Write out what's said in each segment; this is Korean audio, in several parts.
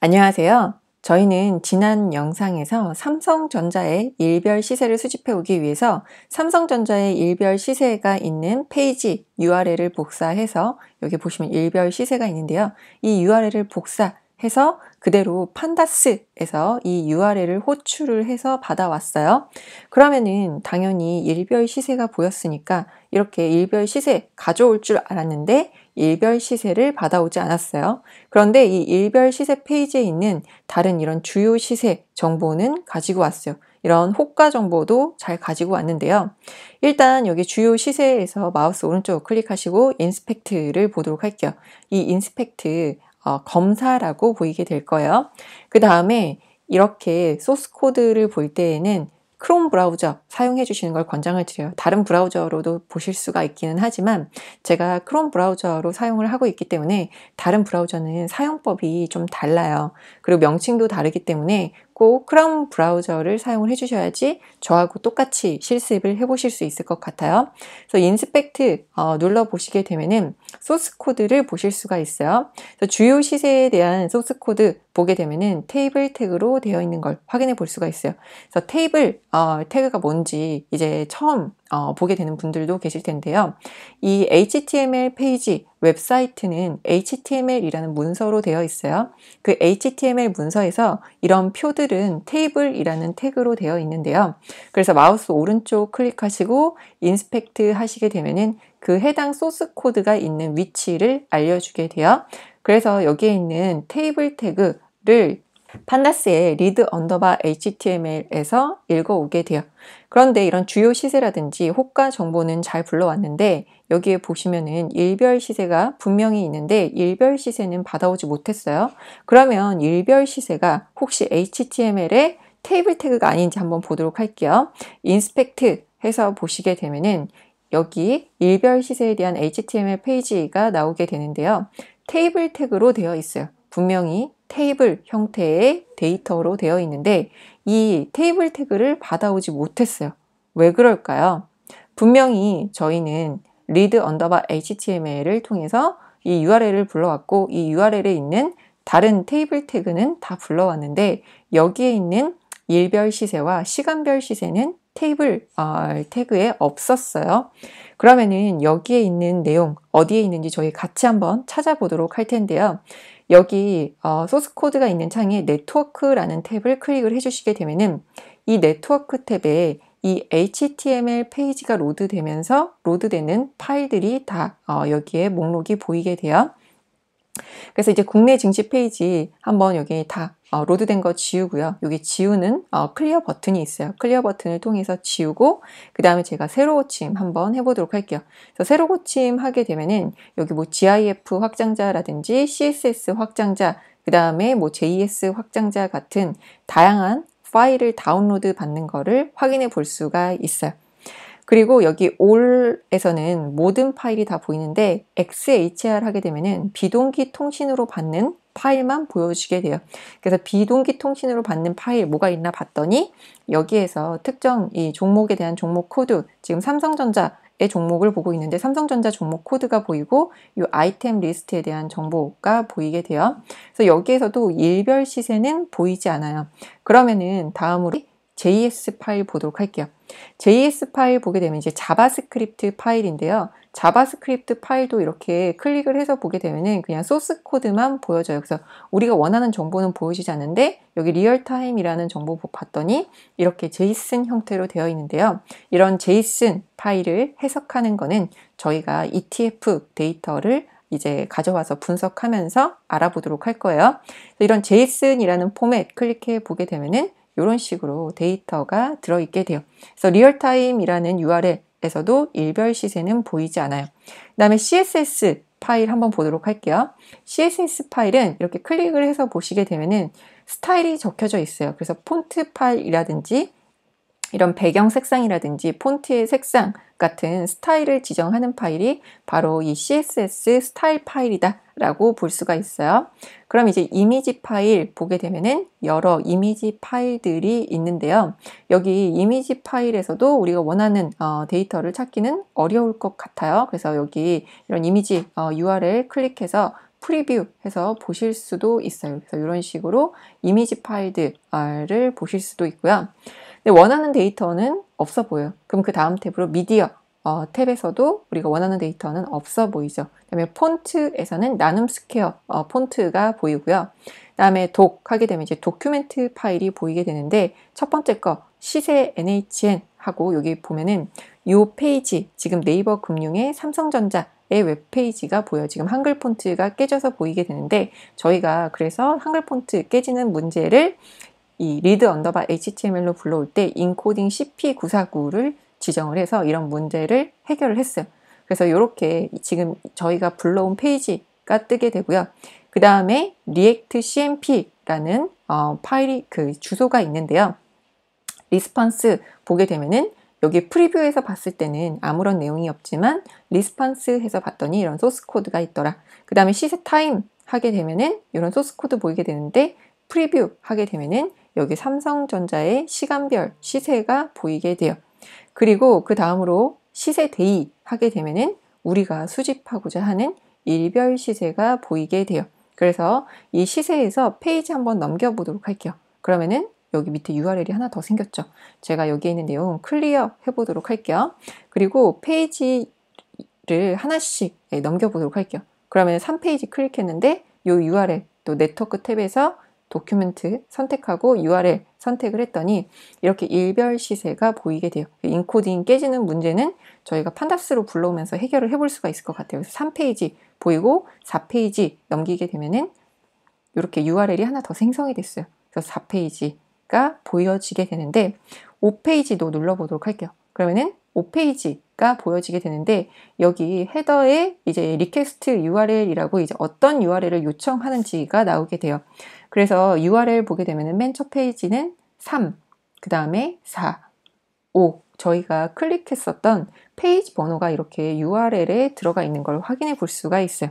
안녕하세요. 저희는 지난 영상에서 삼성전자의 일별 시세를 수집해 오기 위해서 삼성전자의 일별 시세가 있는 페이지 URL을 복사해서 여기 보시면 일별 시세가 있는데요. 이 URL을 복사 해서 그대로 판다스에서 이 URL을 호출을 해서 받아왔어요. 그러면은 당연히 일별 시세가 보였으니까 이렇게 일별 시세 가져올 줄 알았는데 일별 시세를 받아오지 않았어요. 그런데 이 일별 시세 페이지에 있는 다른 이런 주요 시세 정보는 가지고 왔어요. 이런 호가 정보도 잘 가지고 왔는데요. 일단 여기 주요 시세에서 마우스 오른쪽 클릭하시고 인스펙트를 보도록 할게요. 이 인스펙트 어, 검사라고 보이게 될 거예요. 그 다음에 이렇게 소스 코드를 볼 때에는 크롬 브라우저 사용해 주시는 걸 권장을 드려요. 다른 브라우저로도 보실 수가 있기는 하지만 제가 크롬 브라우저로 사용을 하고 있기 때문에 다른 브라우저는 사용법이 좀 달라요. 그리고 명칭도 다르기 때문에 꼭 크롬 브라우저를 사용을 해주셔야지 저하고 똑같이 실습을 해보실 수 있을 것 같아요. 그래서 인스펙트 어, 눌러보시게 되면은 소스 코드를 보실 수가 있어요. 주요 시세에 대한 소스 코드 보게 되면은 테이블 태그로 되어 있는 걸 확인해 볼 수가 있어요. 그래서 테이블 어, 태그가 뭔지 이제 처음 어, 보게 되는 분들도 계실 텐데요. 이 HTML 페이지, 웹사이트는 HTML이라는 문서로 되어 있어요. 그 HTML 문서에서 이런 표들은 테이블이라는 태그로 되어 있는데요. 그래서 마우스 오른쪽 클릭하시고 인스펙트 하시게 되면은 그 해당 소스 코드가 있는 위치를 알려주게 돼요. 그래서 여기에 있는 테이블 태그를 판다스의 리드 언더바 HTML에서 읽어오게 돼요. 그런데 이런 주요 시세라든지 호가 정보는 잘 불러왔는데 여기에 보시면은 일별 시세가 분명히 있는데 일별 시세는 받아오지 못했어요. 그러면 일별 시세가 혹시 HTML의 테이블 태그가 아닌지 한번 보도록 할게요. 인스펙트 해서 보시게 되면은 여기 일별 시세에 대한 HTML 페이지가 나오게 되는데요. 테이블 태그로 되어 있어요. 분명히 테이블 형태의 데이터로 되어 있는데 이 테이블 태그를 받아오지 못했어요. 왜 그럴까요? 분명히 저희는 리드 언더바 html을 통해서 이 url을 불러왔고 이 url에 있는 다른 테이블 태그는 다 불러왔는데 여기에 있는 일별 시세와 시간별 시세는 테이블 어, 태그에 없었어요. 그러면은 여기에 있는 내용 어디에 있는지 저희 같이 한번 찾아보도록 할 텐데요. 여기 어, 소스 코드가 있는 창에 네트워크라는 탭을 클릭을 해주시게 되면은 이 네트워크 탭에 이 HTML 페이지가 로드되면서 로드되는 파일들이 다 어, 여기에 목록이 보이게 돼요. 그래서 이제 국내 증시 페이지 한번 여기 다 어, 로드된 거 지우고요. 여기 지우는 어, 클리어 버튼이 있어요. 클리어 버튼을 통해서 지우고 그 다음에 제가 새로 고침 한번 해보도록 할게요. 그래서 새로 고침 하게 되면은 여기 뭐 GIF 확장자라든지 CSS 확장자 그 다음에 뭐 JS e 확장자 같은 다양한 파일을 다운로드 받는 거를 확인해 볼 수가 있어요. 그리고 여기 all에서는 모든 파일이 다 보이는데 XHR 하게 되면은 비동기 통신으로 받는 파일만 보여지게 돼요. 그래서 비동기 통신으로 받는 파일 뭐가 있나 봤더니 여기에서 특정 이 종목에 대한 종목 코드 지금 삼성전자 의 종목을 보고 있는데 삼성전자 종목 코드가 보이고 이 아이템 리스트에 대한 정보가 보이게 돼요. 그래서 여기에서도 일별 시세는 보이지 않아요. 그러면은 다음으로 JS 파일 보도록 할게요. JS 파일 보게 되면 이제 자바스크립트 파일인데요. 자바스크립트 파일도 이렇게 클릭을 해서 보게 되면은 그냥 소스 코드만 보여져요. 그래서 우리가 원하는 정보는 보여지지 않는데 여기 리얼타임이라는 정보 봤더니 이렇게 JSON 형태로 되어 있는데요. 이런 JSON 파일을 해석하는 거는 저희가 ETF 데이터를 이제 가져와서 분석하면서 알아보도록 할 거예요. 이런 j s o n 이라는 포맷 클릭해 보게 되면은 이런 식으로 데이터가 들어있게 돼요. 그래서 리얼타임이라는 URL에서도 일별 시세는 보이지 않아요. 그 다음에 CSS 파일 한번 보도록 할게요. CSS 파일은 이렇게 클릭을 해서 보시게 되면은 스타일이 적혀져 있어요. 그래서 폰트 파일이라든지 이런 배경 색상이라든지 폰트의 색상 같은 스타일을 지정하는 파일이 바로 이 CSS 스타일 파일이다 라고 볼 수가 있어요. 그럼 이제 이미지 파일 보게 되면은 여러 이미지 파일들이 있는데요. 여기 이미지 파일에서도 우리가 원하는 어, 데이터를 찾기는 어려울 것 같아요. 그래서 여기 이런 이미지 어, URL 클릭해서 프리뷰 해서 보실 수도 있어요. 그래서 이런 식으로 이미지 파일들을 보실 수도 있고요. 근데 원하는 데이터는 없어 보여요. 그럼 그 다음 탭으로 미디어 어, 탭에서도 우리가 원하는 데이터는 없어 보이죠. 그 다음에 폰트에서는 나눔 스퀘어 어, 폰트가 보이고요. 그 다음에 독 하게 되면 이제 도큐멘트 파일이 보이게 되는데 첫 번째 거 시세 NHN 하고 여기 보면은 요 페이지 지금 네이버 금융의 삼성전자 의 웹페이지가 보여 지금 한글 폰트가 깨져서 보이게 되는데 저희가 그래서 한글 폰트 깨지는 문제를 이 리드 언더바 HTML로 불러올 때 인코딩 CP949를 지정을 해서 이런 문제를 해결을 했어요. 그래서 이렇게 지금 저희가 불러온 페이지가 뜨게 되고요. 그 다음에 리액트 cmp라는 어, 파일이 그 주소가 있는데요. 리스폰스 보게 되면은 여기 프리뷰에서 봤을 때는 아무런 내용이 없지만 리스폰스 해서 봤더니 이런 소스 코드가 있더라. 그 다음에 시세 타임 하게 되면은 이런 소스 코드 보이게 되는데 프리뷰 하게 되면은 여기 삼성전자의 시간별 시세가 보이게 돼요. 그리고 그 다음으로 시세 대입 하게 되면은 우리가 수집하고자 하는 일별 시세가 보이게 돼요. 그래서 이 시세에서 페이지 한번 넘겨보도록 할게요. 그러면은 여기 밑에 URL이 하나 더 생겼죠. 제가 여기에 있는 내용 클리어 해보도록 할게요. 그리고 페이지를 하나씩 예, 넘겨보도록 할게요. 그러면 3페이지 클릭했는데 이 URL 또 네트워크 탭에서 도큐멘트 선택하고 URL 선택을 했더니 이렇게 일별 시세가 보이게 돼요. 인코딩 깨지는 문제는 저희가 판다스로 불러오면서 해결을 해볼 수가 있을 것 같아요. 그래서 3페이지 보이고 4페이지 넘기게 되면은 이렇게 URL이 하나 더 생성이 됐어요. 그래서 4페이지가 보여지게 되는데 5페이지도 눌러보도록 할게요. 그러면은 5페이지가 보여지게 되는데 여기 헤더에 이제 리퀘스트 URL이라고 이제 어떤 URL을 요청하는지가 나오게 돼요. 그래서 URL 보게 되면 맨 첫 페이지는 3, 그 다음에 4, 5 저희가 클릭했었던 페이지 번호가 이렇게 URL에 들어가 있는 걸 확인해 볼 수가 있어요.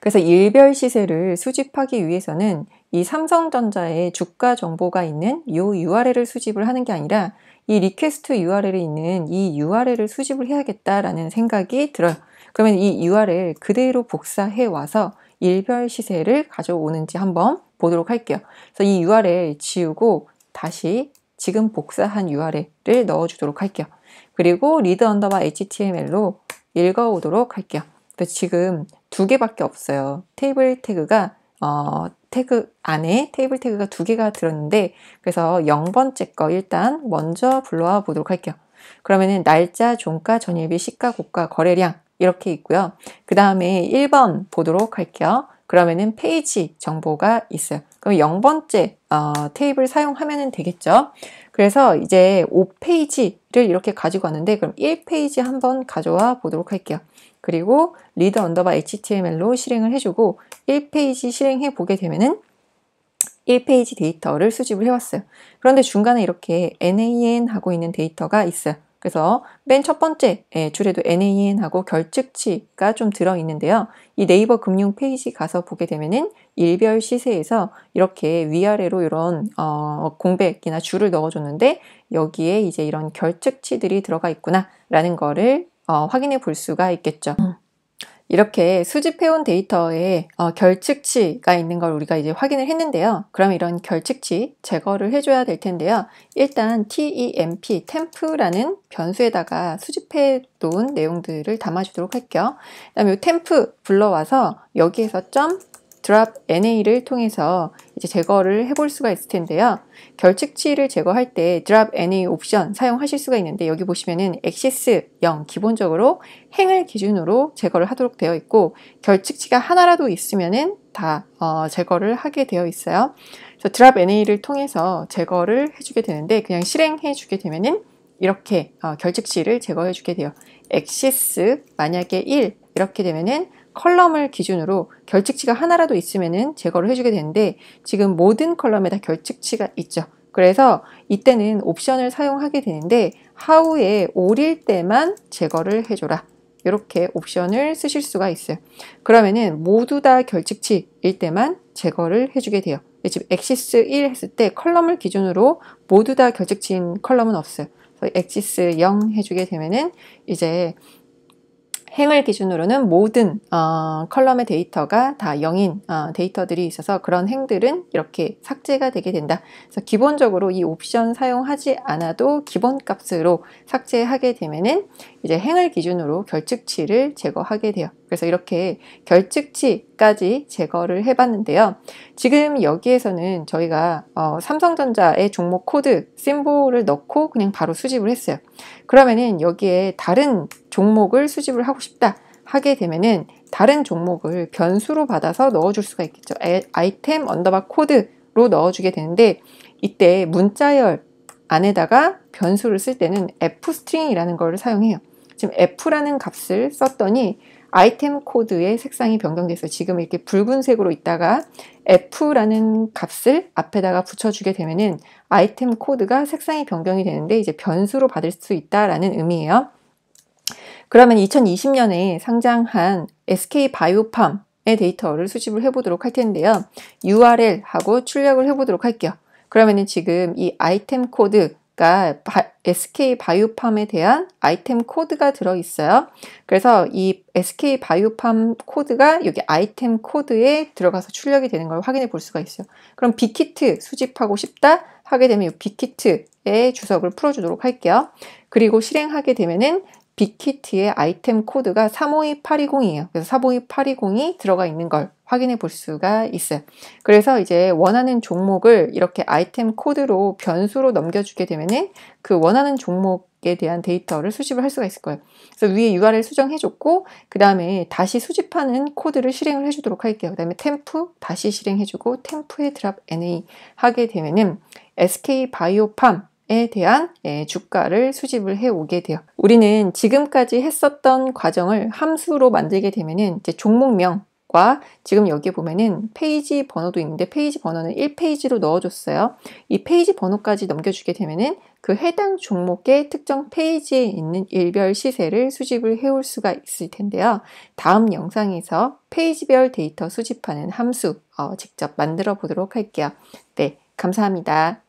그래서 일별 시세를 수집하기 위해서는 이 삼성전자의 주가 정보가 있는 이 URL을 수집을 하는 게 아니라 이 리퀘스트 u r l 에 있는 이 URL을 수집을 해야겠다라는 생각이 들어요. 그러면 이 URL 그대로 복사해 와서 일별 시세를 가져오는지 한번 보도록 할게요. 그래서 이 URL 지우고 다시 지금 복사한 URL을 넣어주도록 할게요. 그리고 리드 언더바 HTML로 읽어오도록 할게요. 근데 지금 두 개밖에 없어요. 테이블 태그가 어, 태그 안에 테이블 태그가 두 개가 들었는데 그래서 0번째 거 일단 먼저 불러와 보도록 할게요. 그러면은 날짜, 종가, 전일비, 시가, 고가, 거래량 이렇게 있고요. 그 다음에 1번 보도록 할게요. 그러면은 페이지 정보가 있어요. 그럼 0번째 어, 테이블 사용하면 되겠죠. 그래서 이제 5페이지를 이렇게 가지고 왔는데 그럼 1페이지 한번 가져와 보도록 할게요. 그리고 리더 언더바 HTML로 실행을 해주고 1페이지 실행해 보게 되면은 1페이지 데이터를 수집을 해왔어요. 그런데 중간에 이렇게 NAN 하고 있는 데이터가 있어요. 그래서 맨 첫 번째 예, 줄에도 NAN하고 결측치가 좀 들어 있는데요. 이 네이버 금융 페이지 가서 보게 되면은 일별 시세에서 이렇게 위아래로 이런 어, 공백이나 줄을 넣어줬는데 여기에 이제 이런 결측치들이 들어가 있구나라는 거를 어, 확인해 볼 수가 있겠죠. 음. 이렇게 수집해온 데이터에 어, 결측치가 있는 걸 우리가 이제 확인을 했는데요. 그럼 이런 결측치 제거를 해줘야 될 텐데요. 일단 temp, temp라는 변수에다가 수집해 놓은 내용들을 담아주도록 할게요. 그 다음에 이 temp 불러와서 여기에서 점 d r 드랍 NA를 통해서 이제 제거를 해 볼 수가 있을 텐데요. 결측치를 제거할 때 d r 드랍 NA 옵션 사용하실 수가 있는데 여기 보시면은 액시스 0 기본적으로 행을 기준으로 제거를 하도록 되어 있고 결측치가 하나라도 있으면은 다 어, 제거를 하게 되어 있어요. 그래서 d r 드랍 NA를 통해서 제거를 해주게 되는데 그냥 실행해주게 되면은 이렇게 어, 결측치를 제거해주게 돼요. 액시스 만약에 1 이렇게 되면은 컬럼을 기준으로 결측치가 하나라도 있으면은 제거를 해주게 되는데 지금 모든 컬럼에 다 결측치가 있죠. 그래서 이때는 옵션을 사용하게 되는데 하우에 오릴 때만 제거를 해줘라. 이렇게 옵션을 쓰실 수가 있어요. 그러면은 모두 다 결측치일 때만 제거를 해주게 돼요. 즉 엑시스 1 했을 때 컬럼을 기준으로 모두 다 결측치인 컬럼은 없어요. 엑시스 0 해주게 되면은 이제 행을 기준으로는 모든 어, 컬럼의 데이터가 다 0인 어, 데이터들이 있어서 그런 행들은 이렇게 삭제가 되게 된다. 그래서 기본적으로 이 옵션 사용하지 않아도 기본값으로 삭제하게 되면은 이제 행을 기준으로 결측치를 제거하게 돼요. 그래서 이렇게 결측치까지 제거를 해봤는데요. 지금 여기에서는 저희가 어, 삼성전자의 종목 코드 심볼을 넣고 그냥 바로 수집을 했어요. 그러면은 여기에 다른 종목을 수집을 하고 싶다 하게 되면은 다른 종목을 변수로 받아서 넣어줄 수가 있겠죠. 아이템 언더바 코드로 넣어주게 되는데 이때 문자열 안에다가 변수를 쓸 때는 f 스트링이라는 걸 사용해요. 지금 f라는 값을 썼더니 아이템 코드의 색상이 변경돼서 지금 이렇게 붉은색으로 있다가 f라는 값을 앞에다가 붙여주게 되면은 아이템 코드가 색상이 변경이 되는데 이제 변수로 받을 수 있다라는 의미예요. 그러면 2020년에 상장한 SK 바이오팜의 데이터를 수집을 해보도록 할 텐데요. URL하고 출력을 해보도록 할게요. 그러면은 지금 이 아이템 코드가 SK 바이오팜에 대한 아이템 코드가 들어 있어요. 그래서 이 SK 바이오팜 코드가 여기 아이템 코드에 들어가서 출력이 되는 걸 확인해 볼 수가 있어요. 그럼 빅히트 수집하고 싶다 하게 되면 이 빅히트의 주석을 풀어주도록 할게요. 그리고 실행하게 되면은 빅히트의 아이템 코드가 352820이에요. 그래서 352820이 들어가 있는 걸 확인해 볼 수가 있어요. 그래서 이제 원하는 종목을 이렇게 아이템 코드로 변수로 넘겨주게 되면은 그 원하는 종목에 대한 데이터를 수집을 할 수가 있을 거예요. 그래서 위에 URL 수정해 줬고 그 다음에 다시 수집하는 코드를 실행을 해 주도록 할게요. 그 다음에 템프 다시 실행해 주고 템프에 드랍 NA 하게 되면은 SK 바이오팜 에 대한 주가를 수집을 해오게 돼요. 우리는 지금까지 했었던 과정을 함수로 만들게 되면은 이제 종목명 과 지금 여기 보면은 페이지 번호도 있는데 페이지 번호는 1페이지로 넣어줬어요. 이 페이지 번호까지 넘겨주게 되면은 그 해당 종목의 특정 페이지에 있는 일별 시세를 수집을 해 올 수가 있을 텐데요. 다음 영상에서 페이지별 데이터 수집하는 함수 어, 직접 만들어 보도록 할게요. 네, 감사합니다.